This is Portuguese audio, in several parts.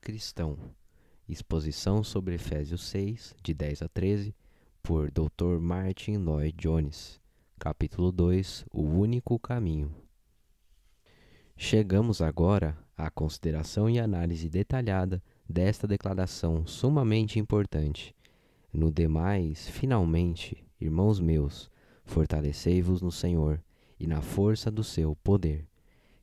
Cristão. Exposição sobre Efésios 6, de 10 a 13, por Dr. Martin Lloyd Jones. Capítulo 2 O único caminho. Chegamos agora à consideração e análise detalhada desta declaração sumamente importante. No demais, finalmente, irmãos meus, fortalecei-vos no Senhor e na força do seu poder.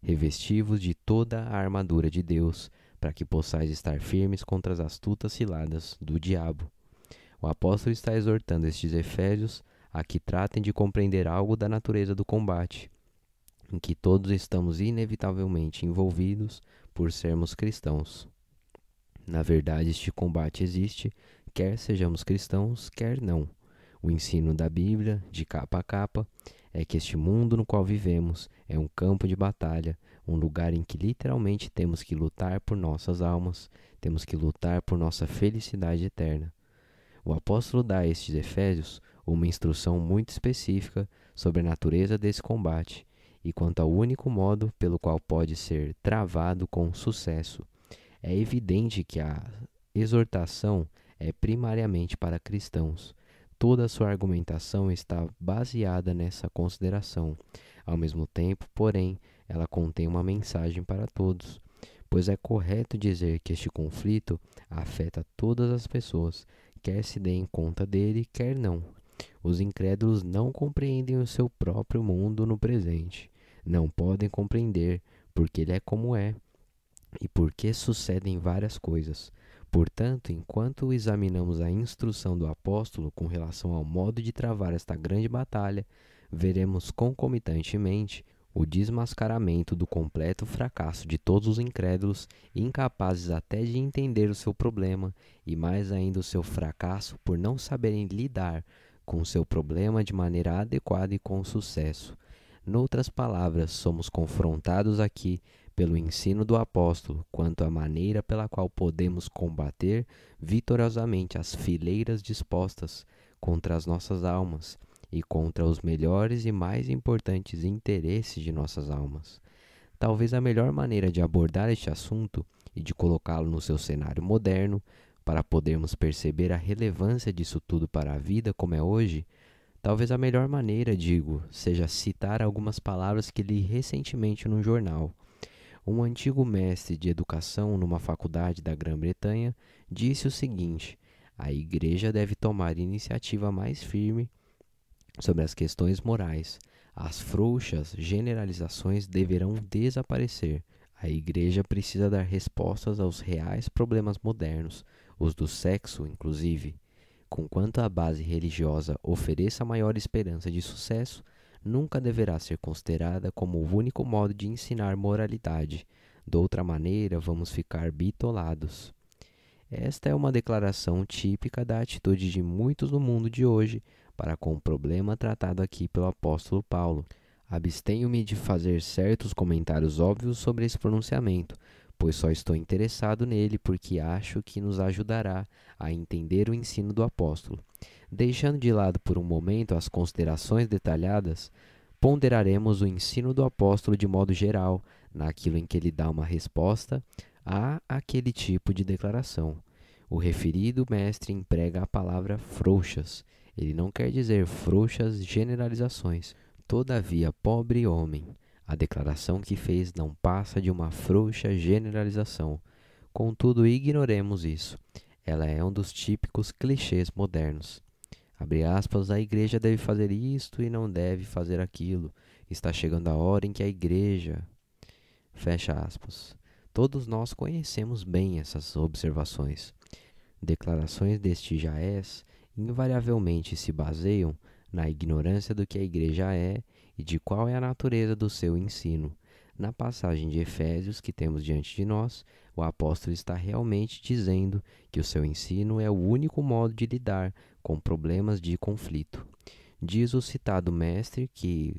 Revesti-vos de toda a armadura de Deus, para que possais estar firmes contra as astutas ciladas do diabo. O apóstolo está exortando estes Efésios a que tratem de compreender algo da natureza do combate, em que todos estamos inevitavelmente envolvidos por sermos cristãos. Na verdade, este combate existe, quer sejamos cristãos, quer não. O ensino da Bíblia, de capa a capa, é que este mundo no qual vivemos é um campo de batalha um lugar em que literalmente temos que lutar por nossas almas, temos que lutar por nossa felicidade eterna. O apóstolo dá a estes Efésios uma instrução muito específica sobre a natureza desse combate e quanto ao único modo pelo qual pode ser travado com sucesso. É evidente que a exortação é primariamente para cristãos. Toda a sua argumentação está baseada nessa consideração. Ao mesmo tempo, porém, ela contém uma mensagem para todos, pois é correto dizer que este conflito afeta todas as pessoas, quer se deem conta dele, quer não. Os incrédulos não compreendem o seu próprio mundo no presente. Não podem compreender, porque ele é como é, e porque sucedem várias coisas. Portanto, enquanto examinamos a instrução do apóstolo com relação ao modo de travar esta grande batalha, veremos concomitantemente o desmascaramento do completo fracasso de todos os incrédulos, incapazes até de entender o seu problema e mais ainda o seu fracasso por não saberem lidar com o seu problema de maneira adequada e com sucesso. Noutras palavras, somos confrontados aqui pelo ensino do apóstolo quanto à maneira pela qual podemos combater vitoriosamente as fileiras dispostas contra as nossas almas e contra os melhores e mais importantes interesses de nossas almas. Talvez a melhor maneira de abordar este assunto e de colocá-lo no seu cenário moderno, para podermos perceber a relevância disso tudo para a vida como é hoje, talvez a melhor maneira, digo, seja citar algumas palavras que li recentemente num jornal. Um antigo mestre de educação numa faculdade da Grã-Bretanha disse o seguinte: a igreja deve tomar iniciativa mais firme sobre as questões morais. As frouxas generalizações deverão desaparecer. A igreja precisa dar respostas aos reais problemas modernos, os do sexo, inclusive. Conquanto a base religiosa ofereça maior esperança de sucesso, nunca deverá ser considerada como o único modo de ensinar moralidade. outra maneira, vamos ficar bitolados. Esta é uma declaração típica da atitude de muitos no mundo de hoje para com o problema tratado aqui pelo apóstolo Paulo. Abstenho-me de fazer certos comentários óbvios sobre esse pronunciamento, pois só estou interessado nele porque acho que nos ajudará a entender o ensino do apóstolo. Deixando de lado por um momento as considerações detalhadas, ponderaremos o ensino do apóstolo de modo geral, naquilo em que ele dá uma resposta a aquele tipo de declaração. O referido mestre emprega a palavra frouxas, ele não quer dizer frouxas generalizações. Todavia, pobre homem, a declaração que fez não passa de uma frouxa generalização. Contudo, ignoremos isso. Ela é um dos típicos clichês modernos. Abre aspas, a igreja deve fazer isto e não deve fazer aquilo. Está chegando a hora em que a igreja. Fecha aspas. Todos nós conhecemos bem essas observações. Declarações deste jaez invariavelmente se baseiam na ignorância do que a igreja é e de qual é a natureza do seu ensino. Na passagem de Efésios que temos diante de nós, o apóstolo está realmente dizendo que o seu ensino é o único modo de lidar com problemas de conflito. Diz o citado mestre que,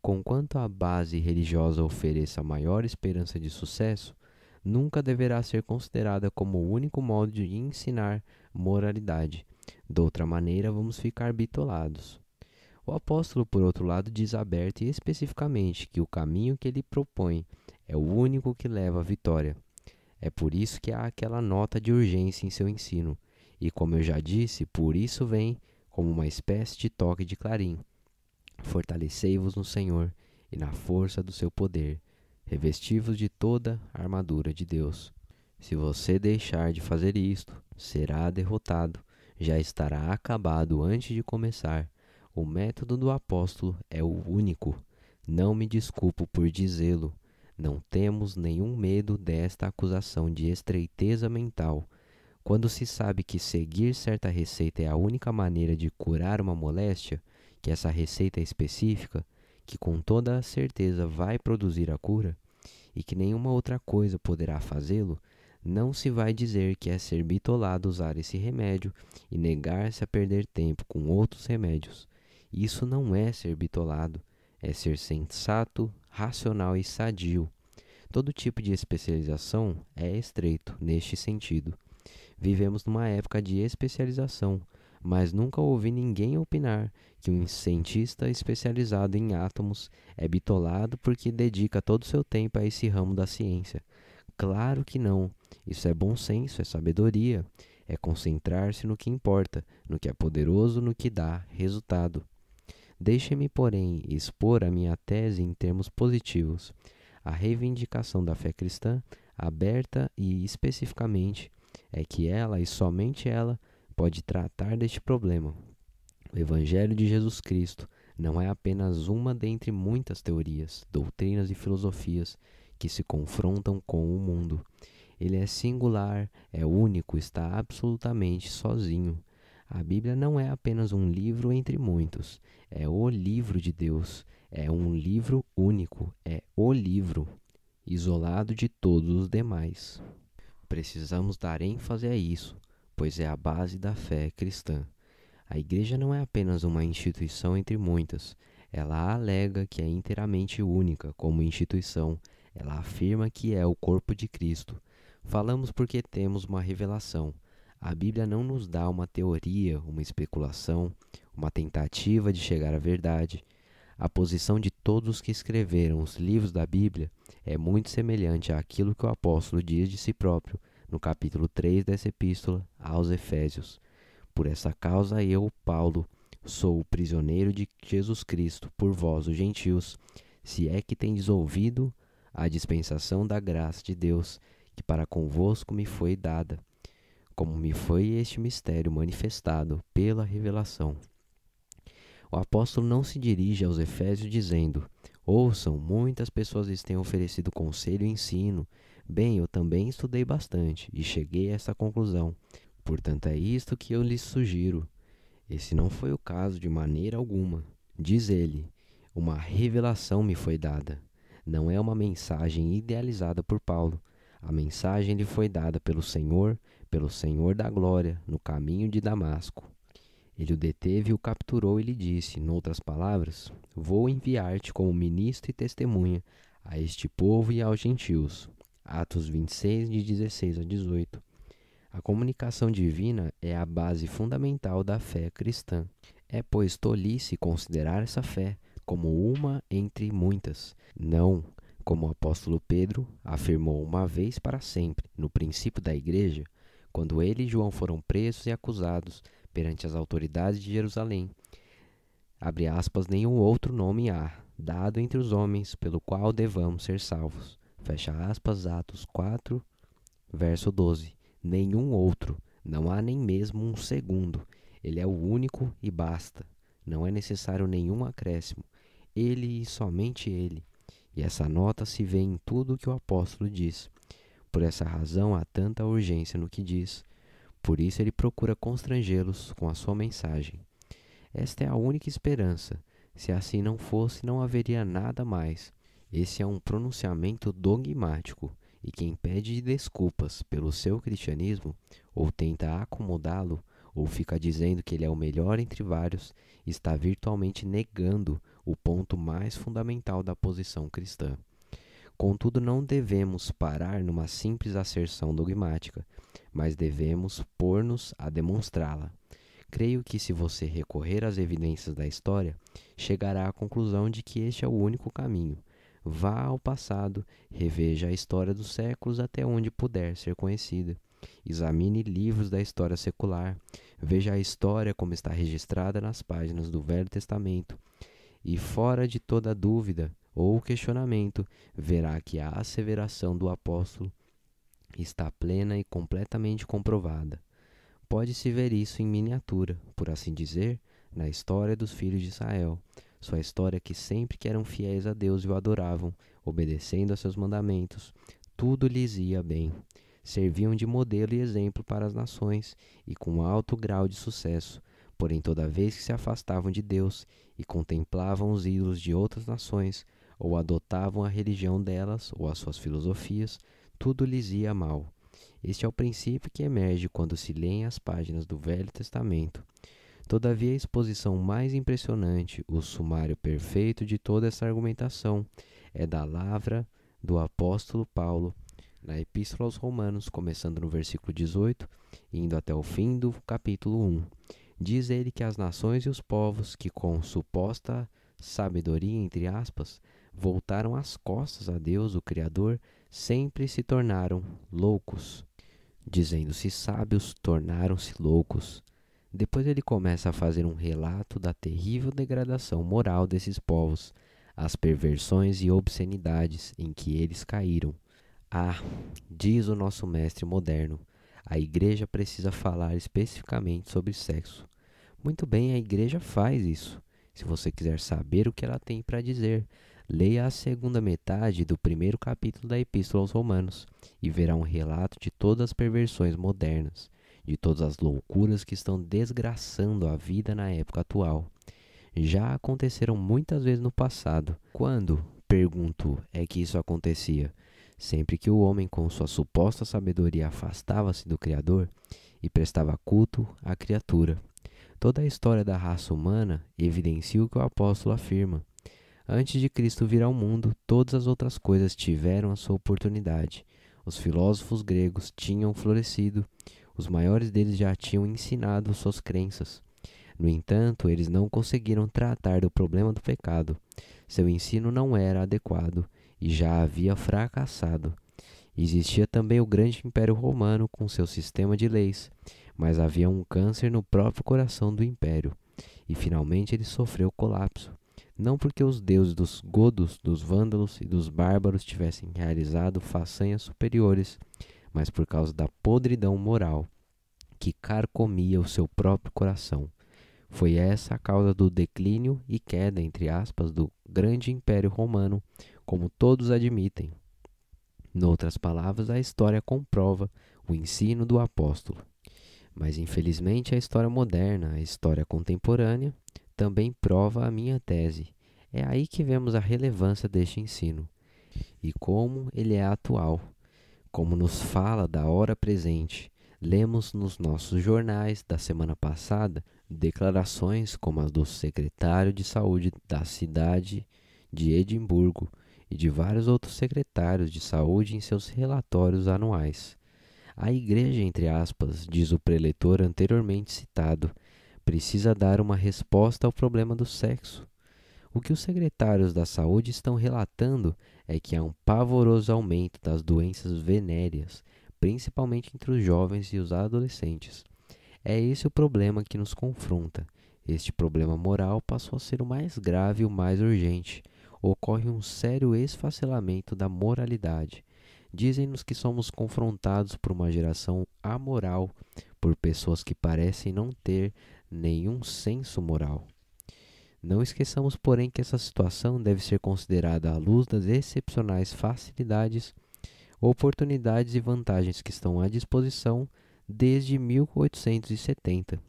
conquanto a base religiosa ofereça maior esperança de sucesso, nunca deverá ser considerada como o único modo de ensinar moralidade, de outra maneira, vamos ficar bitolados. O apóstolo, por outro lado, diz aberto e especificamente que o caminho que ele propõe é o único que leva à vitória. É por isso que há aquela nota de urgência em seu ensino, e como eu já disse, por isso vem como uma espécie de toque de clarim. Fortalecei-vos no Senhor e na força do seu poder, revesti-vos de toda a armadura de Deus. Se você deixar de fazer isto, será derrotado já estará acabado antes de começar. O método do apóstolo é o único. Não me desculpo por dizê-lo. Não temos nenhum medo desta acusação de estreiteza mental. Quando se sabe que seguir certa receita é a única maneira de curar uma moléstia, que essa receita é específica, que com toda a certeza vai produzir a cura, e que nenhuma outra coisa poderá fazê-lo, não se vai dizer que é ser bitolado usar esse remédio e negar-se a perder tempo com outros remédios. Isso não é ser bitolado, é ser sensato, racional e sadio. Todo tipo de especialização é estreito neste sentido. Vivemos numa época de especialização, mas nunca ouvi ninguém opinar que um cientista especializado em átomos é bitolado porque dedica todo o seu tempo a esse ramo da ciência. Claro que não. Isso é bom senso, é sabedoria. É concentrar-se no que importa, no que é poderoso, no que dá resultado. Deixe-me, porém, expor a minha tese em termos positivos. A reivindicação da fé cristã, aberta e especificamente, é que ela e somente ela pode tratar deste problema. O Evangelho de Jesus Cristo não é apenas uma dentre muitas teorias, doutrinas e filosofias que se confrontam com o mundo. Ele é singular, é único, está absolutamente sozinho. A Bíblia não é apenas um livro entre muitos, é o livro de Deus, é um livro único, é o livro, isolado de todos os demais. Precisamos dar ênfase a isso, pois é a base da fé cristã. A igreja não é apenas uma instituição entre muitas, ela alega que é inteiramente única como instituição ela afirma que é o corpo de Cristo. Falamos porque temos uma revelação. A Bíblia não nos dá uma teoria, uma especulação, uma tentativa de chegar à verdade. A posição de todos que escreveram os livros da Bíblia é muito semelhante àquilo que o apóstolo diz de si próprio no capítulo 3 dessa epístola aos Efésios. Por essa causa eu, Paulo, sou o prisioneiro de Jesus Cristo por vós, os gentios, se é que tendes ouvido a dispensação da graça de Deus que para convosco me foi dada, como me foi este mistério manifestado pela revelação. O apóstolo não se dirige aos Efésios dizendo: Ouçam, muitas pessoas lhes têm oferecido conselho e ensino. Bem, eu também estudei bastante e cheguei a essa conclusão. Portanto, é isto que eu lhes sugiro. Esse não foi o caso de maneira alguma. Diz ele: Uma revelação me foi dada não é uma mensagem idealizada por Paulo. A mensagem lhe foi dada pelo Senhor, pelo Senhor da glória, no caminho de Damasco. Ele o deteve e o capturou e lhe disse, em outras palavras: Vou enviar-te como ministro e testemunha a este povo e aos gentios. Atos 26, de 16 a 18. A comunicação divina é a base fundamental da fé cristã. É, pois, tolice considerar essa fé como uma entre muitas, não como o apóstolo Pedro afirmou uma vez para sempre, no princípio da igreja, quando ele e João foram presos e acusados perante as autoridades de Jerusalém. Abre aspas, nenhum outro nome há, dado entre os homens, pelo qual devamos ser salvos. Fecha aspas, Atos 4, verso 12. Nenhum outro, não há nem mesmo um segundo. Ele é o único e basta. Não é necessário nenhum acréscimo ele e somente ele. E essa nota se vê em tudo o que o apóstolo diz. Por essa razão há tanta urgência no que diz. Por isso ele procura constrangê-los com a sua mensagem. Esta é a única esperança. Se assim não fosse, não haveria nada mais. Esse é um pronunciamento dogmático, e quem pede desculpas pelo seu cristianismo, ou tenta acomodá-lo, ou fica dizendo que ele é o melhor entre vários, está virtualmente negando o ponto mais fundamental da posição cristã. Contudo, não devemos parar numa simples asserção dogmática, mas devemos pôr-nos a demonstrá-la. Creio que, se você recorrer às evidências da história, chegará à conclusão de que este é o único caminho. Vá ao passado, reveja a história dos séculos até onde puder ser conhecida. Examine livros da história secular, veja a história como está registrada nas páginas do Velho Testamento e fora de toda dúvida ou questionamento, verá que a asseveração do apóstolo está plena e completamente comprovada. Pode-se ver isso em miniatura, por assim dizer, na história dos filhos de Israel, sua história que sempre que eram fiéis a Deus e o adoravam, obedecendo a seus mandamentos, tudo lhes ia bem. Serviam de modelo e exemplo para as nações e com alto grau de sucesso. Porém, toda vez que se afastavam de Deus e contemplavam os ídolos de outras nações, ou adotavam a religião delas ou as suas filosofias, tudo lhes ia mal. Este é o princípio que emerge quando se lêem as páginas do Velho Testamento. Todavia, a exposição mais impressionante, o sumário perfeito de toda essa argumentação, é da lavra do apóstolo Paulo na Epístola aos Romanos, começando no versículo 18, indo até o fim do capítulo 1. Diz ele que as nações e os povos que, com suposta sabedoria, entre aspas, voltaram as costas a Deus, o Criador, sempre se tornaram loucos. Dizendo-se sábios, tornaram-se loucos. Depois ele começa a fazer um relato da terrível degradação moral desses povos, as perversões e obscenidades em que eles caíram. Ah, diz o nosso mestre moderno, a igreja precisa falar especificamente sobre sexo. Muito bem, a igreja faz isso. Se você quiser saber o que ela tem para dizer, leia a segunda metade do primeiro capítulo da Epístola aos Romanos e verá um relato de todas as perversões modernas, de todas as loucuras que estão desgraçando a vida na época atual. Já aconteceram muitas vezes no passado. Quando, pergunto, é que isso acontecia? Sempre que o homem, com sua suposta sabedoria, afastava-se do Criador e prestava culto à criatura. Toda a história da raça humana evidencia o que o apóstolo afirma. Antes de Cristo vir ao mundo, todas as outras coisas tiveram a sua oportunidade. Os filósofos gregos tinham florescido, os maiores deles já tinham ensinado suas crenças. No entanto, eles não conseguiram tratar do problema do pecado. Seu ensino não era adequado e já havia fracassado. Existia também o grande Império Romano com seu sistema de leis mas havia um câncer no próprio coração do império, e finalmente ele sofreu colapso. Não porque os deuses dos godos, dos vândalos e dos bárbaros tivessem realizado façanhas superiores, mas por causa da podridão moral que carcomia o seu próprio coração. Foi essa a causa do declínio e queda, entre aspas, do grande império romano, como todos admitem. Noutras palavras, a história comprova o ensino do apóstolo. Mas infelizmente a história moderna, a história contemporânea, também prova a minha tese. É aí que vemos a relevância deste ensino e como ele é atual, como nos fala da hora presente. Lemos nos nossos jornais da semana passada declarações como as do secretário de saúde da cidade de Edimburgo e de vários outros secretários de saúde em seus relatórios anuais. A igreja, entre aspas, diz o preletor anteriormente citado, precisa dar uma resposta ao problema do sexo. O que os secretários da saúde estão relatando é que há um pavoroso aumento das doenças venéreas, principalmente entre os jovens e os adolescentes. É esse o problema que nos confronta. Este problema moral passou a ser o mais grave e o mais urgente. Ocorre um sério esfacelamento da moralidade Dizem-nos que somos confrontados por uma geração amoral, por pessoas que parecem não ter nenhum senso moral. Não esqueçamos, porém, que essa situação deve ser considerada à luz das excepcionais facilidades, oportunidades e vantagens que estão à disposição desde 1870.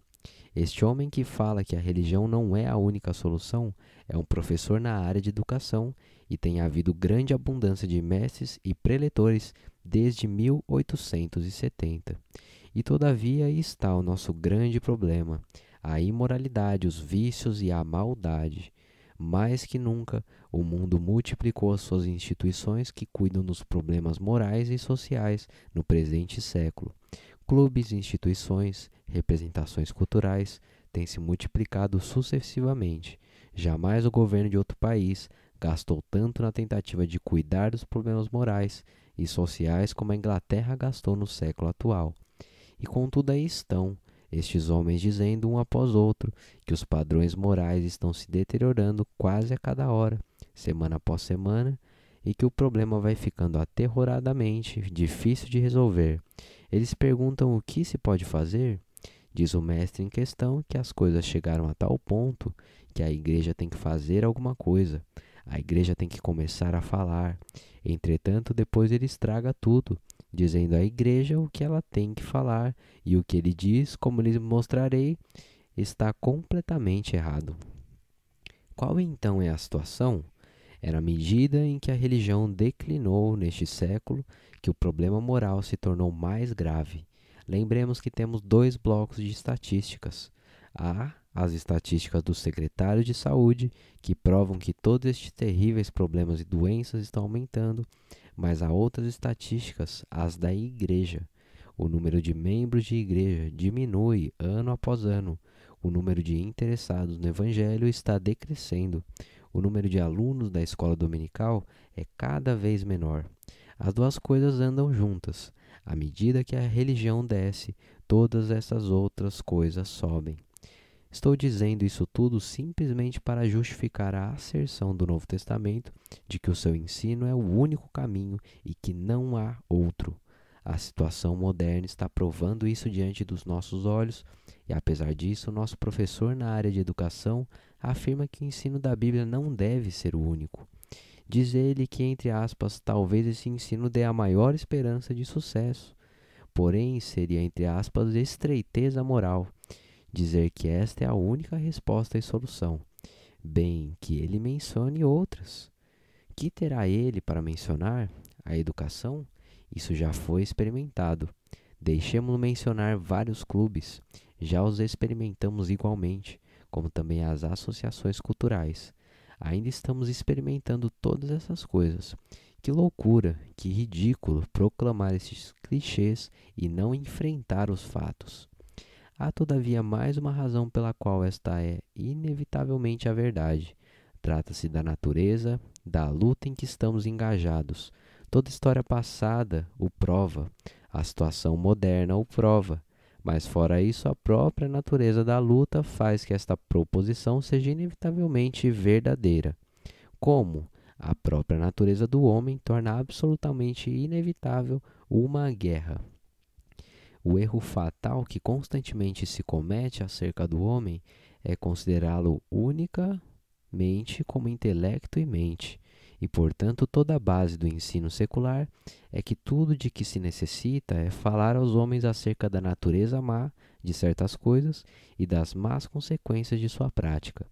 Este homem que fala que a religião não é a única solução é um professor na área de educação e tem havido grande abundância de mestres e preletores desde 1870. E todavia está o nosso grande problema: a imoralidade, os vícios e a maldade. Mais que nunca, o mundo multiplicou as suas instituições que cuidam dos problemas morais e sociais no presente século. Clubes, instituições, representações culturais têm se multiplicado sucessivamente. Jamais o governo de outro país gastou tanto na tentativa de cuidar dos problemas morais e sociais como a Inglaterra gastou no século atual. E contudo aí estão estes homens dizendo um após outro que os padrões morais estão se deteriorando quase a cada hora, semana após semana, e que o problema vai ficando aterroradamente difícil de resolver. Eles perguntam o que se pode fazer? Diz o mestre em questão que as coisas chegaram a tal ponto que a igreja tem que fazer alguma coisa. A igreja tem que começar a falar. Entretanto, depois ele estraga tudo, dizendo à igreja o que ela tem que falar e o que ele diz, como lhes mostrarei, está completamente errado. Qual então é a situação? Era na medida em que a religião declinou neste século que o problema moral se tornou mais grave. Lembremos que temos dois blocos de estatísticas: A as estatísticas do secretário de Saúde, que provam que todos estes terríveis problemas e doenças estão aumentando, mas há outras estatísticas, as da Igreja. O número de membros de igreja diminui ano após ano. O número de interessados no Evangelho está decrescendo. O número de alunos da escola dominical é cada vez menor. As duas coisas andam juntas. À medida que a religião desce, todas essas outras coisas sobem. Estou dizendo isso tudo simplesmente para justificar a asserção do Novo Testamento de que o seu ensino é o único caminho e que não há outro. A situação moderna está provando isso diante dos nossos olhos, e apesar disso, o nosso professor na área de educação afirma que o ensino da Bíblia não deve ser o único. Diz ele que, entre aspas, talvez esse ensino dê a maior esperança de sucesso, porém seria, entre aspas, estreiteza moral dizer que esta é a única resposta e solução, bem que ele mencione outras. Que terá ele para mencionar? A educação? Isso já foi experimentado. Deixemos-lo mencionar vários clubes, já os experimentamos igualmente, como também as associações culturais. Ainda estamos experimentando todas essas coisas. Que loucura, que ridículo proclamar esses clichês e não enfrentar os fatos. Há, todavia, mais uma razão pela qual esta é inevitavelmente a verdade. Trata-se da natureza, da luta em que estamos engajados. Toda história passada o prova, a situação moderna o prova, mas fora isso, a própria natureza da luta faz que esta proposição seja inevitavelmente verdadeira. Como? A própria natureza do homem torna absolutamente inevitável uma guerra. O erro fatal que constantemente se comete acerca do homem é considerá-lo unicamente como intelecto e mente, e portanto toda a base do ensino secular é que tudo de que se necessita é falar aos homens acerca da natureza má de certas coisas e das más consequências de sua prática.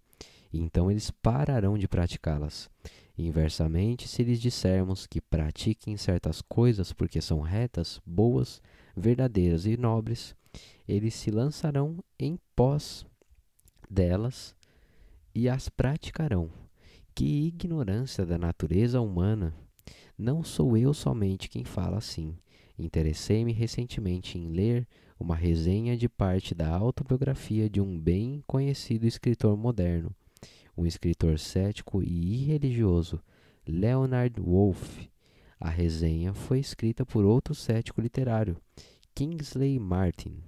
E então eles pararão de praticá-las. Inversamente, se lhes dissermos que pratiquem certas coisas porque são retas, boas verdadeiras e nobres, eles se lançarão em pós delas e as praticarão. Que ignorância da natureza humana! Não sou eu somente quem fala assim. Interessei-me recentemente em ler uma resenha de parte da autobiografia de um bem conhecido escritor moderno, um escritor cético e irreligioso, Leonard Wolff, a resenha foi escrita por outro cético literário, Kingsley Martin,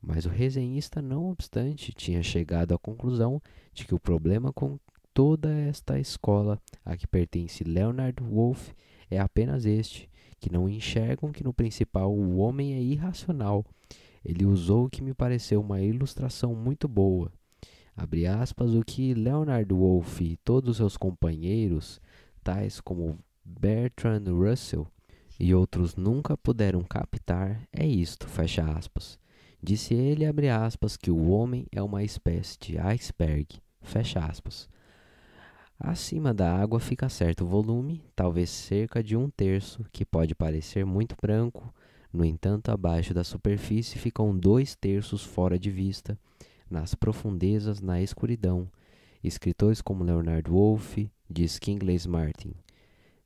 mas o resenhista, não obstante, tinha chegado à conclusão de que o problema com toda esta escola a que pertence Leonard Wolff é apenas este, que não enxergam que no principal o homem é irracional. Ele usou o que me pareceu uma ilustração muito boa. Abre aspas, o que Leonard Wolff e todos os seus companheiros, tais como Bertrand Russell e outros nunca puderam captar é isto, fecha aspas. Disse ele, abre aspas, que o homem é uma espécie de iceberg, fecha aspas. Acima da água fica certo volume, talvez cerca de um terço, que pode parecer muito branco, no entanto, abaixo da superfície ficam dois terços fora de vista, nas profundezas, na escuridão. Escritores como Leonard Wolff, diz Kingsley Martin,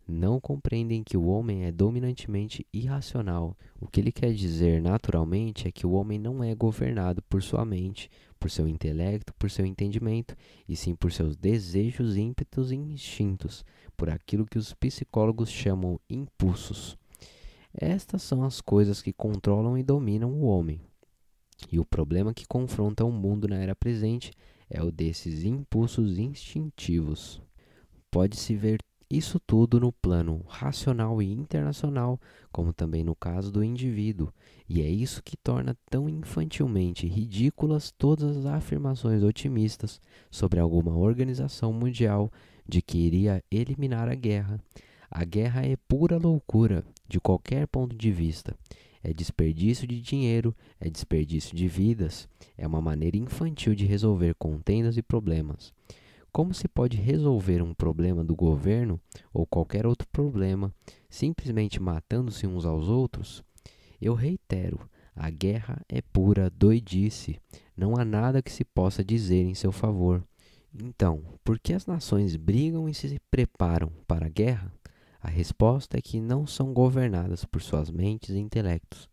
não compreendem que o homem é dominantemente irracional. O que ele quer dizer naturalmente é que o homem não é governado por sua mente, por seu intelecto, por seu entendimento, e sim por seus desejos, ímpetos e instintos, por aquilo que os psicólogos chamam impulsos. Estas são as coisas que controlam e dominam o homem. E o problema que confronta o mundo na era presente é o desses impulsos instintivos pode-se ver isso tudo no plano racional e internacional, como também no caso do indivíduo, e é isso que torna tão infantilmente ridículas todas as afirmações otimistas sobre alguma organização mundial de que iria eliminar a guerra. A guerra é pura loucura, de qualquer ponto de vista. É desperdício de dinheiro, é desperdício de vidas, é uma maneira infantil de resolver contendas e problemas. Como se pode resolver um problema do governo ou qualquer outro problema simplesmente matando-se uns aos outros? Eu reitero, a guerra é pura doidice, não há nada que se possa dizer em seu favor. Então, por que as nações brigam e se preparam para a guerra? A resposta é que não são governadas por suas mentes e intelectos,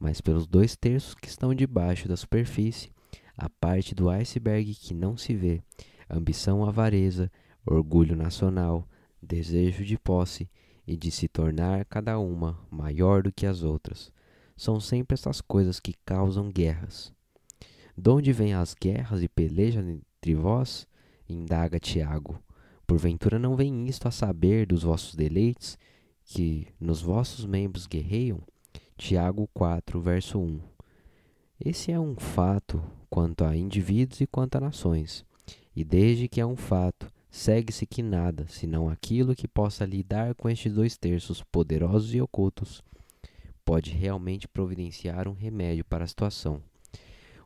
mas pelos dois terços que estão debaixo da superfície, a parte do iceberg que não se vê ambição avareza, orgulho nacional, desejo de posse e de se tornar cada uma maior do que as outras. São sempre essas coisas que causam guerras. De onde vêm as guerras e pelejas entre vós? indaga Tiago. Porventura não vem isto a saber dos vossos deleites, que nos vossos membros guerreiam? Tiago 4, verso 1. Esse é um fato quanto a indivíduos e quanto a nações. E desde que é um fato, segue-se que nada, senão aquilo que possa lidar com estes dois terços poderosos e ocultos, pode realmente providenciar um remédio para a situação.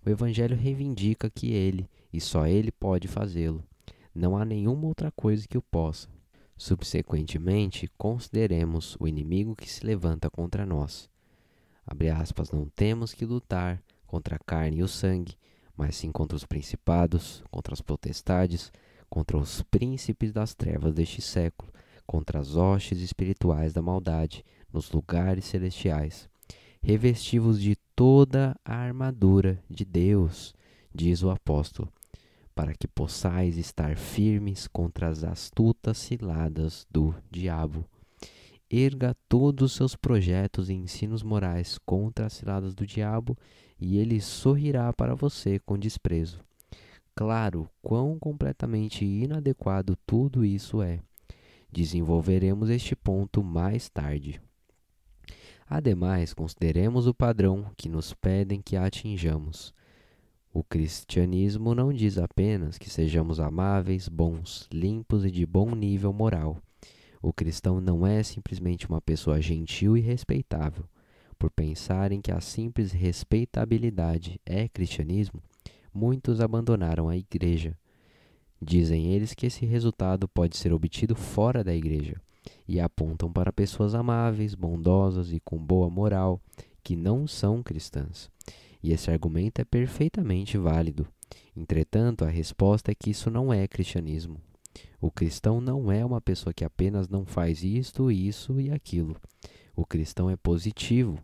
O Evangelho reivindica que ele, e só ele, pode fazê-lo. Não há nenhuma outra coisa que o possa. Subsequentemente, consideremos o inimigo que se levanta contra nós. Aspas, não temos que lutar contra a carne e o sangue, mas sim contra os principados, contra as potestades, contra os príncipes das trevas deste século, contra as hostes espirituais da maldade nos lugares celestiais. Revestivos de toda a armadura de Deus, diz o apóstolo, para que possais estar firmes contra as astutas ciladas do diabo. Erga todos os seus projetos e ensinos morais contra as ciladas do diabo e ele sorrirá para você com desprezo. Claro, quão completamente inadequado tudo isso é. Desenvolveremos este ponto mais tarde. Ademais, consideremos o padrão que nos pedem que atinjamos. O cristianismo não diz apenas que sejamos amáveis, bons, limpos e de bom nível moral. O cristão não é simplesmente uma pessoa gentil e respeitável por pensarem que a simples respeitabilidade é cristianismo, muitos abandonaram a igreja. Dizem eles que esse resultado pode ser obtido fora da igreja e apontam para pessoas amáveis, bondosas e com boa moral que não são cristãs. E esse argumento é perfeitamente válido. Entretanto, a resposta é que isso não é cristianismo. O cristão não é uma pessoa que apenas não faz isto, isso e aquilo. O cristão é positivo,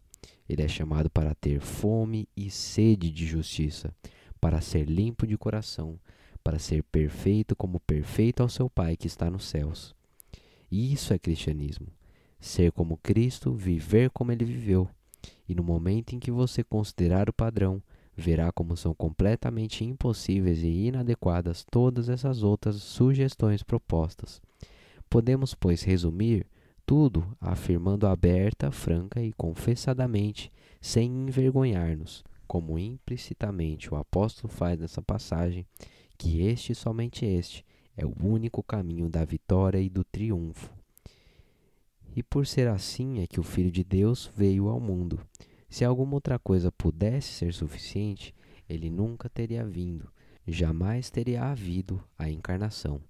ele é chamado para ter fome e sede de justiça, para ser limpo de coração, para ser perfeito como perfeito ao seu Pai que está nos céus. Isso é cristianismo. Ser como Cristo, viver como ele viveu. E no momento em que você considerar o padrão, verá como são completamente impossíveis e inadequadas todas essas outras sugestões propostas. Podemos, pois, resumir tudo afirmando aberta, franca e confessadamente, sem envergonhar-nos, como implicitamente o apóstolo faz nessa passagem, que este, somente este, é o único caminho da vitória e do triunfo. E por ser assim é que o Filho de Deus veio ao mundo. Se alguma outra coisa pudesse ser suficiente, ele nunca teria vindo, jamais teria havido a encarnação,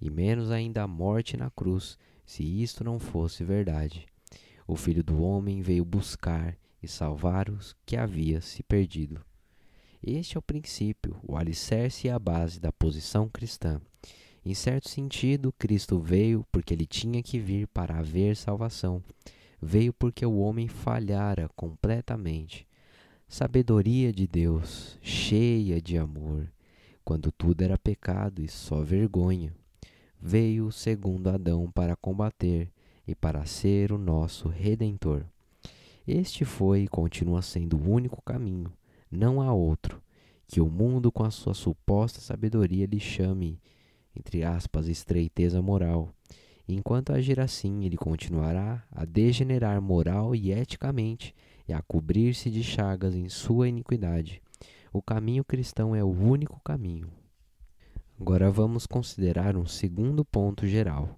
e menos ainda a morte na cruz, se isto não fosse verdade, o Filho do Homem veio buscar e salvar os que havia se perdido. Este é o princípio, o alicerce e a base da posição cristã. Em certo sentido, Cristo veio porque ele tinha que vir para haver salvação. Veio porque o homem falhara completamente. Sabedoria de Deus, cheia de amor, quando tudo era pecado e só vergonha veio o segundo Adão para combater e para ser o nosso redentor. Este foi e continua sendo o único caminho, não há outro, que o mundo com a sua suposta sabedoria lhe chame, entre aspas, estreiteza moral. enquanto agir assim, ele continuará a degenerar moral e eticamente e a cobrir-se de chagas em sua iniquidade. O caminho cristão é o único caminho, Agora vamos considerar um segundo ponto geral.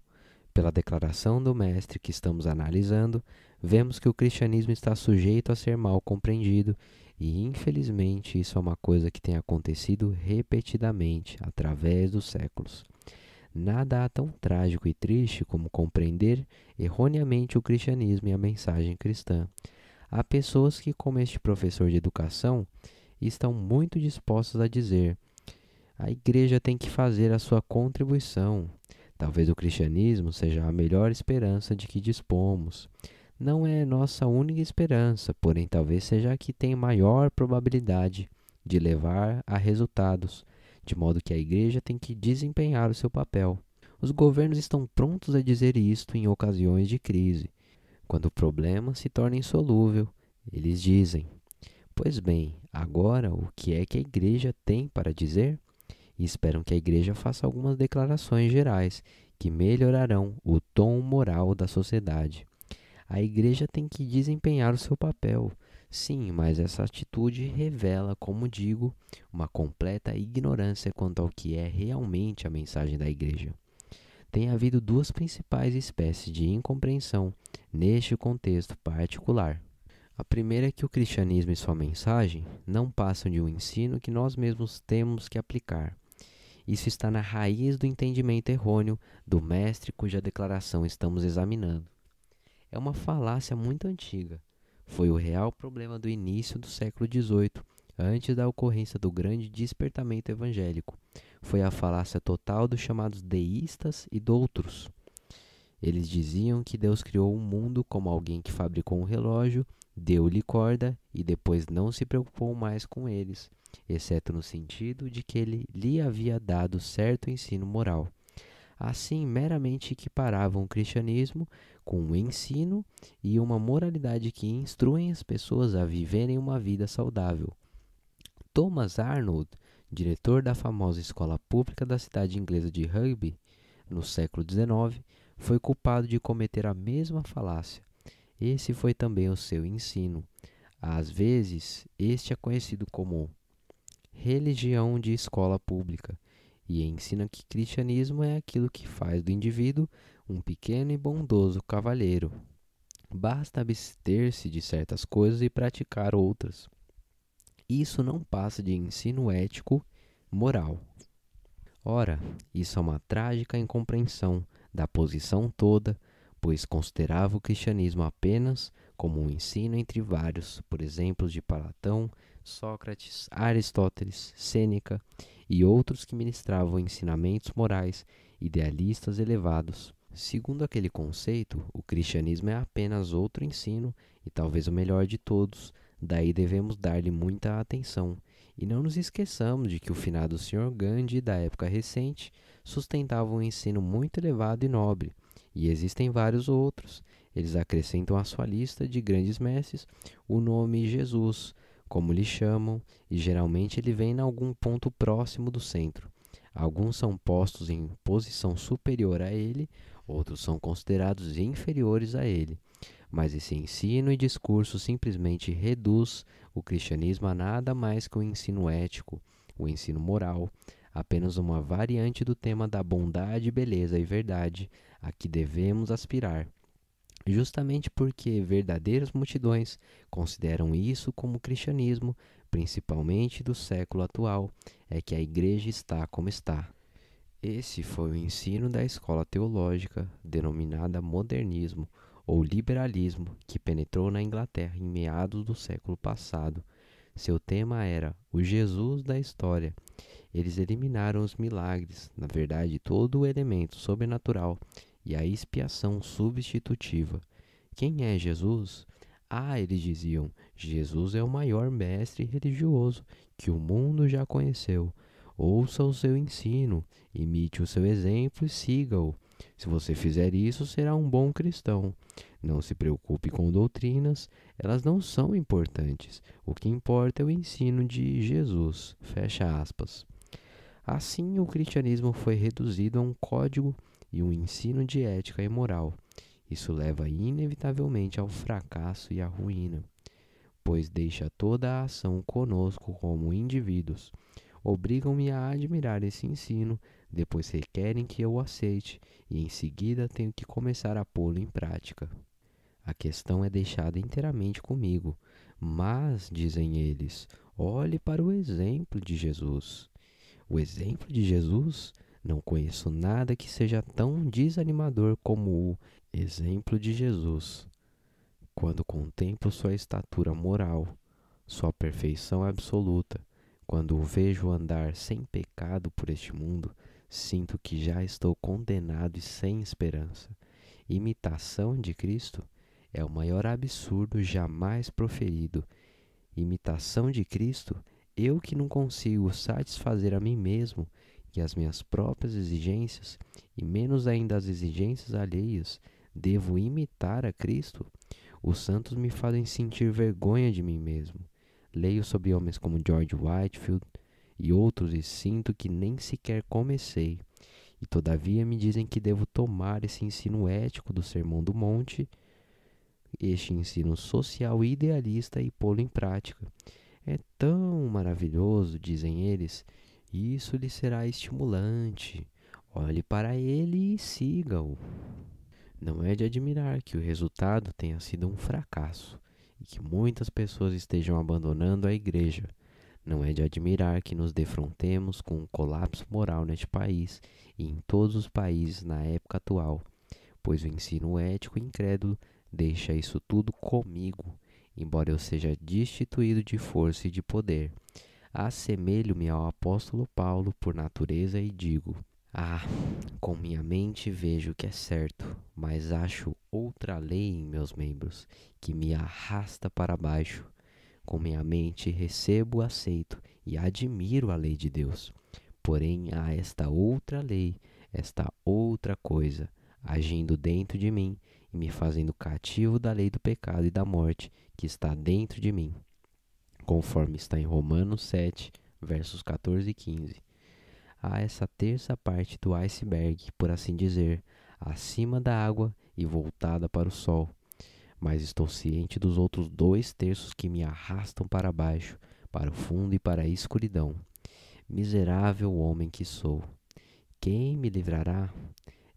Pela declaração do Mestre que estamos analisando, vemos que o cristianismo está sujeito a ser mal compreendido e, infelizmente, isso é uma coisa que tem acontecido repetidamente através dos séculos. Nada há tão trágico e triste como compreender erroneamente o cristianismo e a mensagem cristã. Há pessoas que, como este professor de educação, estão muito dispostas a dizer a igreja tem que fazer a sua contribuição. Talvez o cristianismo seja a melhor esperança de que dispomos. Não é nossa única esperança, porém talvez seja a que tem maior probabilidade de levar a resultados, de modo que a igreja tem que desempenhar o seu papel. Os governos estão prontos a dizer isto em ocasiões de crise. Quando o problema se torna insolúvel, eles dizem: Pois bem, agora o que é que a igreja tem para dizer? e esperam que a igreja faça algumas declarações gerais que melhorarão o tom moral da sociedade. A igreja tem que desempenhar o seu papel. Sim, mas essa atitude revela, como digo, uma completa ignorância quanto ao que é realmente a mensagem da igreja. Tem havido duas principais espécies de incompreensão neste contexto particular. A primeira é que o cristianismo e sua mensagem não passam de um ensino que nós mesmos temos que aplicar. Isso está na raiz do entendimento errôneo do mestre cuja declaração estamos examinando. É uma falácia muito antiga. Foi o real problema do início do século XVIII, antes da ocorrência do grande despertamento evangélico. Foi a falácia total dos chamados deístas e doutros. Eles diziam que Deus criou o um mundo como alguém que fabricou um relógio, deu-lhe corda e depois não se preocupou mais com eles exceto no sentido de que ele lhe havia dado certo ensino moral. Assim, meramente equiparavam o cristianismo com um ensino e uma moralidade que instruem as pessoas a viverem uma vida saudável. Thomas Arnold, diretor da famosa escola pública da cidade inglesa de Rugby, no século XIX, foi culpado de cometer a mesma falácia. Esse foi também o seu ensino. Às vezes, este é conhecido como religião de escola pública e ensina que cristianismo é aquilo que faz do indivíduo um pequeno e bondoso cavalheiro. Basta abster-se de certas coisas e praticar outras. Isso não passa de ensino ético moral. Ora, isso é uma trágica incompreensão da posição toda, pois considerava o cristianismo apenas como um ensino entre vários, por exemplo, de Platão, Sócrates, Aristóteles, Sêneca e outros que ministravam ensinamentos morais idealistas elevados. Segundo aquele conceito, o cristianismo é apenas outro ensino, e talvez o melhor de todos, daí devemos dar-lhe muita atenção. E não nos esqueçamos de que o finado Sr. Gandhi, da época recente, sustentava um ensino muito elevado e nobre, e existem vários outros. Eles acrescentam à sua lista de grandes mestres o nome Jesus, como lhe chamam, e geralmente ele vem em algum ponto próximo do centro. Alguns são postos em posição superior a ele, outros são considerados inferiores a ele. Mas esse ensino e discurso simplesmente reduz o cristianismo a nada mais que o ensino ético, o ensino moral, apenas uma variante do tema da bondade, beleza e verdade a que devemos aspirar justamente porque verdadeiras multidões consideram isso como cristianismo, principalmente do século atual, é que a igreja está como está. Esse foi o ensino da escola teológica denominada modernismo ou liberalismo, que penetrou na Inglaterra em meados do século passado. Seu tema era o Jesus da história. Eles eliminaram os milagres, na verdade, todo o elemento sobrenatural e a expiação substitutiva. Quem é Jesus? Ah, eles diziam, Jesus é o maior mestre religioso que o mundo já conheceu. Ouça o seu ensino, imite o seu exemplo e siga-o. Se você fizer isso, será um bom cristão. Não se preocupe com doutrinas, elas não são importantes. O que importa é o ensino de Jesus. Fecha aspas. Assim, o cristianismo foi reduzido a um código e um ensino de ética e moral. Isso leva inevitavelmente ao fracasso e à ruína, pois deixa toda a ação conosco como indivíduos. Obrigam-me a admirar esse ensino, depois requerem que eu o aceite e em seguida tenho que começar a pô-lo em prática. A questão é deixada inteiramente comigo, mas, dizem eles, olhe para o exemplo de Jesus. O exemplo de Jesus? Não conheço nada que seja tão desanimador como o exemplo de Jesus. Quando contemplo sua estatura moral, sua perfeição absoluta, quando o vejo andar sem pecado por este mundo, sinto que já estou condenado e sem esperança. Imitação de Cristo é o maior absurdo jamais proferido. Imitação de Cristo, eu que não consigo satisfazer a mim mesmo que as minhas próprias exigências, e menos ainda as exigências alheias, devo imitar a Cristo, os santos me fazem sentir vergonha de mim mesmo. Leio sobre homens como George Whitefield e outros e sinto que nem sequer comecei. E todavia me dizem que devo tomar esse ensino ético do Sermão do Monte, este ensino social idealista e pô-lo em prática. É tão maravilhoso, dizem eles, isso lhe será estimulante. Olhe para ele e siga-o. Não é de admirar que o resultado tenha sido um fracasso e que muitas pessoas estejam abandonando a igreja. Não é de admirar que nos defrontemos com um colapso moral neste país e em todos os países na época atual, pois o ensino ético e incrédulo deixa isso tudo comigo, embora eu seja destituído de força e de poder. Assemelho-me ao apóstolo Paulo por natureza e digo: Ah, com minha mente vejo que é certo, mas acho outra lei em meus membros, que me arrasta para baixo. Com minha mente recebo, aceito e admiro a lei de Deus. Porém, há esta outra lei, esta outra coisa, agindo dentro de mim e me fazendo cativo da lei do pecado e da morte que está dentro de mim conforme está em Romanos 7, versos 14 e 15. Há essa terça parte do iceberg, por assim dizer, acima da água e voltada para o sol. Mas estou ciente dos outros dois terços que me arrastam para baixo, para o fundo e para a escuridão. Miserável homem que sou! Quem me livrará?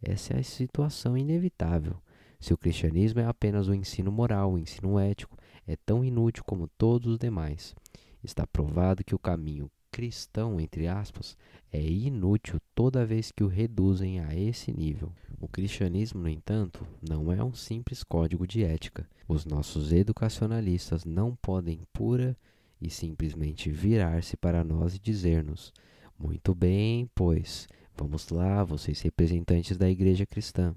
Essa é a situação inevitável. Se o cristianismo é apenas o ensino moral, o ensino ético, é tão inútil como todos os demais. Está provado que o caminho cristão, entre aspas, é inútil toda vez que o reduzem a esse nível. O cristianismo, no entanto, não é um simples código de ética. Os nossos educacionalistas não podem pura e simplesmente virar-se para nós e dizer-nos: Muito bem, pois, vamos lá, vocês representantes da igreja cristã.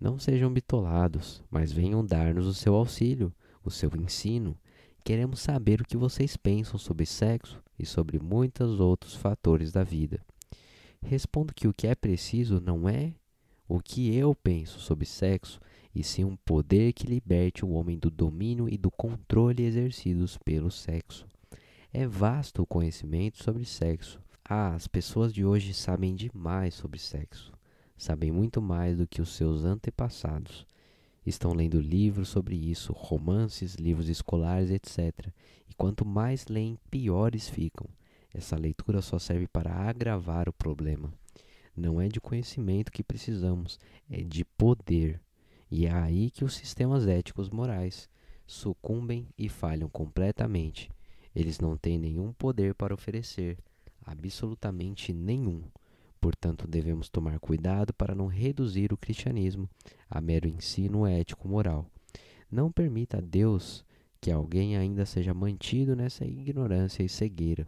Não sejam bitolados, mas venham dar-nos o seu auxílio o seu ensino, queremos saber o que vocês pensam sobre sexo e sobre muitos outros fatores da vida. Respondo que o que é preciso não é o que eu penso sobre sexo, e sim um poder que liberte o homem do domínio e do controle exercidos pelo sexo. É vasto o conhecimento sobre sexo. Ah, as pessoas de hoje sabem demais sobre sexo. Sabem muito mais do que os seus antepassados estão lendo livros sobre isso, romances, livros escolares, etc. E quanto mais leem, piores ficam. Essa leitura só serve para agravar o problema. Não é de conhecimento que precisamos, é de poder. E é aí que os sistemas éticos morais sucumbem e falham completamente. Eles não têm nenhum poder para oferecer, absolutamente nenhum. Portanto, devemos tomar cuidado para não reduzir o cristianismo a mero ensino ético-moral. Não permita a Deus que alguém ainda seja mantido nessa ignorância e cegueira.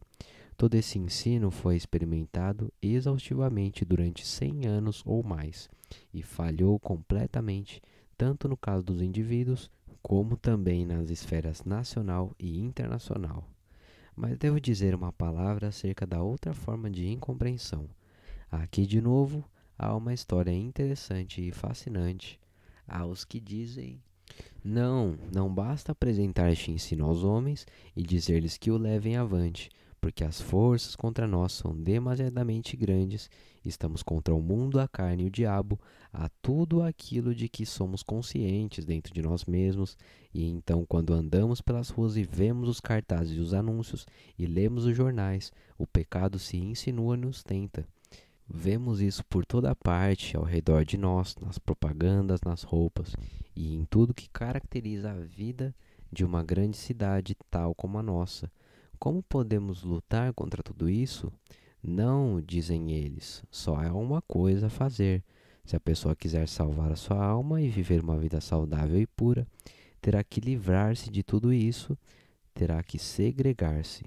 Todo esse ensino foi experimentado exaustivamente durante 100 anos ou mais e falhou completamente, tanto no caso dos indivíduos como também nas esferas nacional e internacional. Mas devo dizer uma palavra acerca da outra forma de incompreensão Aqui de novo há uma história interessante e fascinante aos que dizem: Não, não basta apresentar ensino aos homens e dizer-lhes que o levem avante, porque as forças contra nós são demasiadamente grandes, estamos contra o mundo, a carne e o diabo, a tudo aquilo de que somos conscientes dentro de nós mesmos, e então quando andamos pelas ruas e vemos os cartazes e os anúncios e lemos os jornais, o pecado se insinua e nos tenta. Vemos isso por toda parte ao redor de nós, nas propagandas, nas roupas e em tudo que caracteriza a vida de uma grande cidade tal como a nossa. Como podemos lutar contra tudo isso? Não, dizem eles, só há uma coisa a fazer. Se a pessoa quiser salvar a sua alma e viver uma vida saudável e pura, terá que livrar-se de tudo isso, terá que segregar-se.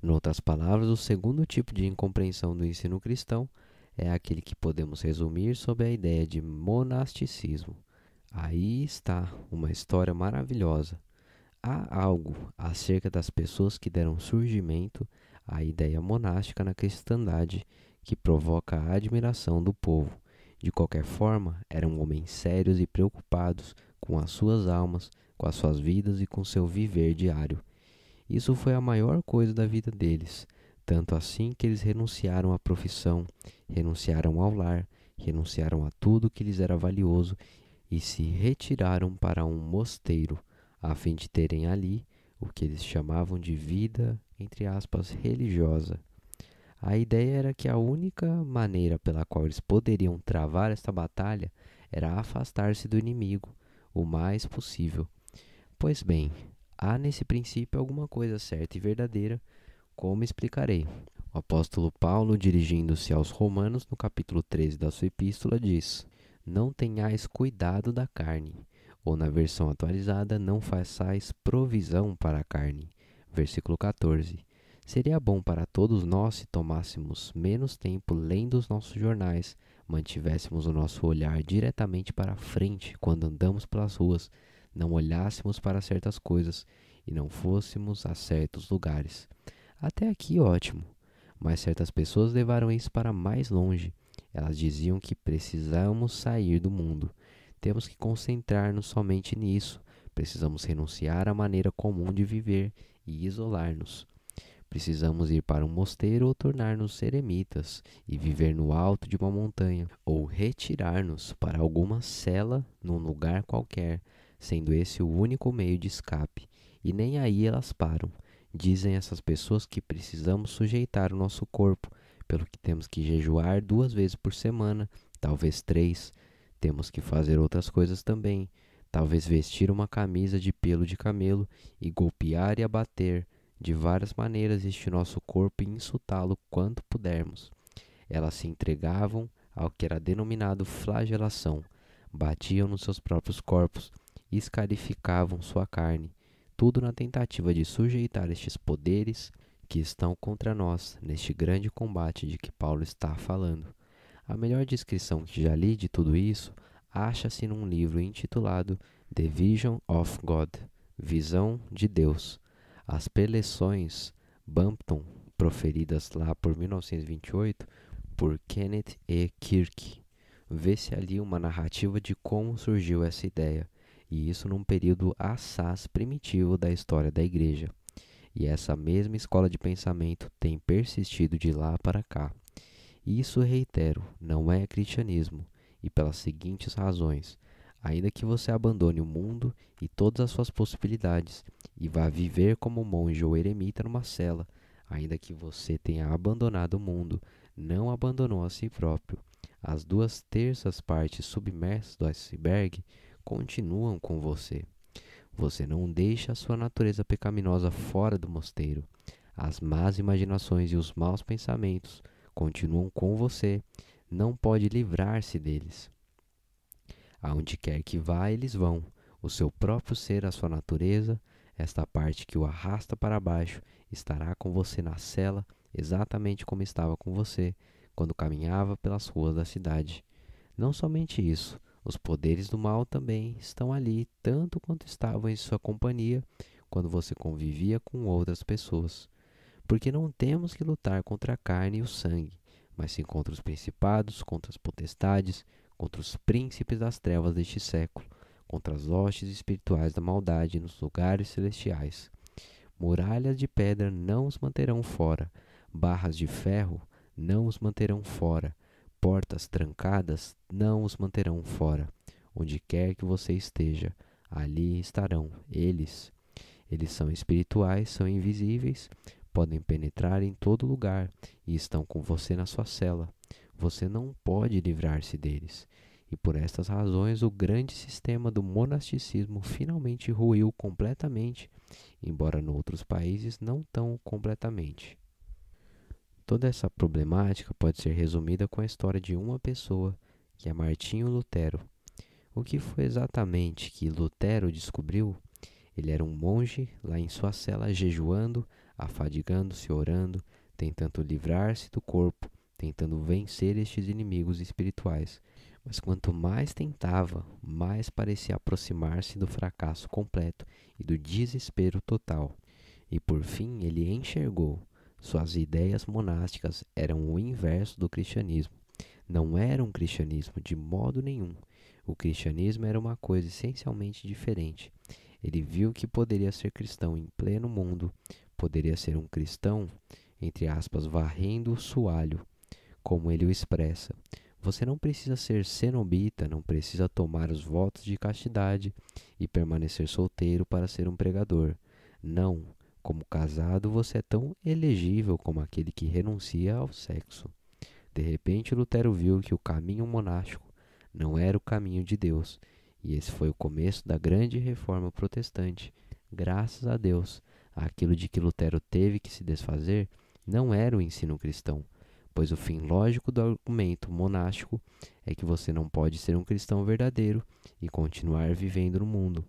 Em outras palavras, o segundo tipo de incompreensão do ensino cristão é aquele que podemos resumir sob a ideia de monasticismo. Aí está uma história maravilhosa. Há algo acerca das pessoas que deram surgimento à ideia monástica na cristandade que provoca a admiração do povo. De qualquer forma, eram homens sérios e preocupados com as suas almas, com as suas vidas e com seu viver diário. Isso foi a maior coisa da vida deles, tanto assim que eles renunciaram à profissão, renunciaram ao lar, renunciaram a tudo que lhes era valioso e se retiraram para um mosteiro, a fim de terem ali o que eles chamavam de vida, entre aspas, religiosa. A ideia era que a única maneira pela qual eles poderiam travar esta batalha era afastar-se do inimigo o mais possível. Pois bem, Há nesse princípio alguma coisa certa e verdadeira, como explicarei. O apóstolo Paulo, dirigindo-se aos Romanos, no capítulo 13 da sua epístola, diz: Não tenhais cuidado da carne, ou na versão atualizada, não façais provisão para a carne. Versículo 14. Seria bom para todos nós se tomássemos menos tempo lendo os nossos jornais, mantivéssemos o nosso olhar diretamente para a frente quando andamos pelas ruas não olhássemos para certas coisas e não fôssemos a certos lugares. Até aqui ótimo, mas certas pessoas levaram isso para mais longe. Elas diziam que precisamos sair do mundo. Temos que concentrar-nos somente nisso. Precisamos renunciar à maneira comum de viver e isolar-nos. Precisamos ir para um mosteiro ou tornar-nos eremitas e viver no alto de uma montanha, ou retirar-nos para alguma cela num lugar qualquer sendo esse o único meio de escape, e nem aí elas param. Dizem essas pessoas que precisamos sujeitar o nosso corpo, pelo que temos que jejuar duas vezes por semana, talvez três. Temos que fazer outras coisas também, talvez vestir uma camisa de pelo de camelo e golpear e abater de várias maneiras este nosso corpo e insultá-lo quanto pudermos. Elas se entregavam ao que era denominado flagelação, batiam nos seus próprios corpos escarificavam sua carne, tudo na tentativa de sujeitar estes poderes que estão contra nós neste grande combate de que Paulo está falando. A melhor descrição que já li de tudo isso acha-se num livro intitulado The Vision of God Visão de Deus. As preleções Bampton, proferidas lá por 1928 por Kenneth E. Kirk. Vê-se ali uma narrativa de como surgiu essa ideia e isso num período assaz primitivo da história da Igreja. E essa mesma escola de pensamento tem persistido de lá para cá. isso, reitero, não é cristianismo, e pelas seguintes razões. Ainda que você abandone o mundo e todas as suas possibilidades e vá viver como monge ou eremita numa cela, ainda que você tenha abandonado o mundo, não abandonou a si próprio. As duas terças partes submersas do iceberg continuam com você. Você não deixa a sua natureza pecaminosa fora do mosteiro. As más imaginações e os maus pensamentos continuam com você, não pode livrar-se deles. Aonde quer que vá, eles vão. O seu próprio ser, a sua natureza, esta parte que o arrasta para baixo, estará com você na cela, exatamente como estava com você quando caminhava pelas ruas da cidade. Não somente isso, os poderes do mal também estão ali, tanto quanto estavam em sua companhia quando você convivia com outras pessoas. Porque não temos que lutar contra a carne e o sangue, mas sim contra os principados, contra as potestades, contra os príncipes das trevas deste século, contra as hostes espirituais da maldade nos lugares celestiais. Muralhas de pedra não os manterão fora, barras de ferro não os manterão fora portas trancadas não os manterão fora. Onde quer que você esteja, ali estarão eles. Eles são espirituais, são invisíveis, podem penetrar em todo lugar e estão com você na sua cela. Você não pode livrar-se deles. E por estas razões, o grande sistema do monasticismo finalmente ruiu completamente, embora noutros países não tão completamente. Toda essa problemática pode ser resumida com a história de uma pessoa, que é Martinho Lutero. O que foi exatamente que Lutero descobriu? Ele era um monge lá em sua cela jejuando, afadigando-se, orando, tentando livrar-se do corpo, tentando vencer estes inimigos espirituais. Mas quanto mais tentava, mais parecia aproximar-se do fracasso completo e do desespero total. E por fim ele enxergou suas ideias monásticas eram o inverso do cristianismo. Não era um cristianismo de modo nenhum. O cristianismo era uma coisa essencialmente diferente. Ele viu que poderia ser cristão em pleno mundo, poderia ser um cristão, entre aspas, varrendo o soalho, como ele o expressa. Você não precisa ser cenobita, não precisa tomar os votos de castidade e permanecer solteiro para ser um pregador. Não, como casado, você é tão elegível como aquele que renuncia ao sexo. De repente, Lutero viu que o caminho monástico não era o caminho de Deus, e esse foi o começo da grande reforma protestante. Graças a Deus, aquilo de que Lutero teve que se desfazer não era o ensino cristão, pois o fim lógico do argumento monástico é que você não pode ser um cristão verdadeiro e continuar vivendo no mundo.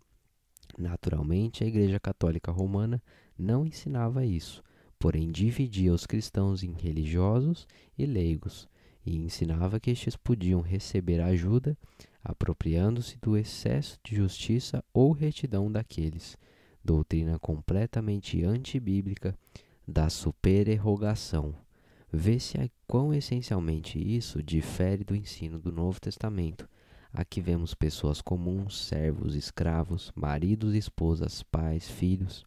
Naturalmente, a Igreja Católica Romana não ensinava isso, porém dividia os cristãos em religiosos e leigos, e ensinava que estes podiam receber ajuda apropriando-se do excesso de justiça ou retidão daqueles, doutrina completamente antibíblica da supererrogação. Vê-se quão essencialmente isso difere do ensino do Novo Testamento. Aqui vemos pessoas comuns, servos, escravos, maridos, esposas, pais, filhos,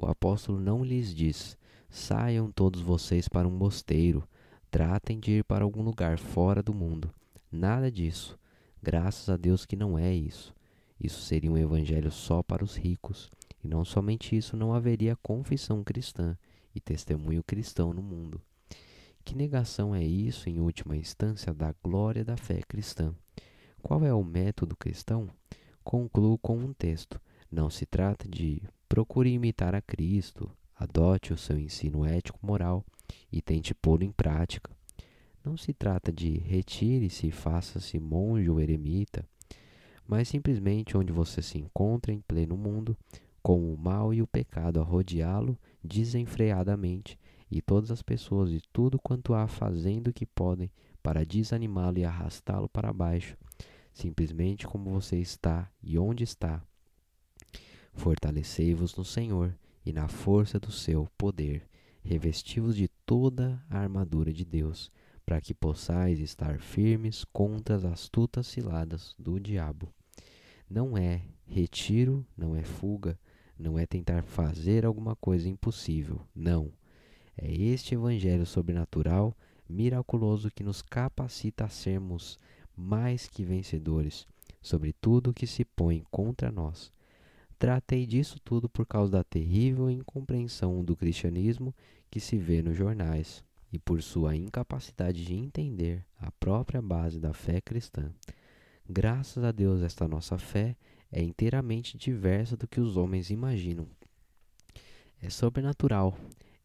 o apóstolo não lhes diz: saiam todos vocês para um mosteiro, tratem de ir para algum lugar fora do mundo. Nada disso. Graças a Deus que não é isso. Isso seria um evangelho só para os ricos, e não somente isso, não haveria confissão cristã e testemunho cristão no mundo. Que negação é isso, em última instância, da glória da fé cristã? Qual é o método cristão? Concluo com um texto não se trata de procure imitar a Cristo, adote o seu ensino ético-moral e tente pô-lo em prática. Não se trata de retire-se e faça-se monge ou eremita, mas simplesmente onde você se encontra em pleno mundo, com o mal e o pecado a rodeá-lo desenfreadamente e todas as pessoas e tudo quanto há fazendo o que podem para desanimá-lo e arrastá-lo para baixo, simplesmente como você está e onde está, Fortalecei-vos no Senhor e na força do seu poder. Revesti-vos de toda a armadura de Deus, para que possais estar firmes contra as astutas ciladas do diabo. Não é retiro, não é fuga, não é tentar fazer alguma coisa impossível. Não. É este evangelho sobrenatural, miraculoso que nos capacita a sermos mais que vencedores sobre tudo o que se põe contra nós Tratei disso tudo por causa da terrível incompreensão do cristianismo que se vê nos jornais e por sua incapacidade de entender a própria base da fé cristã. Graças a Deus, esta nossa fé é inteiramente diversa do que os homens imaginam. É sobrenatural,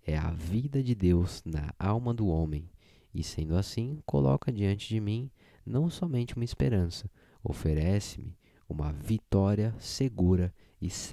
é a vida de Deus na alma do homem, e sendo assim, coloca diante de mim não somente uma esperança, oferece-me uma vitória segura e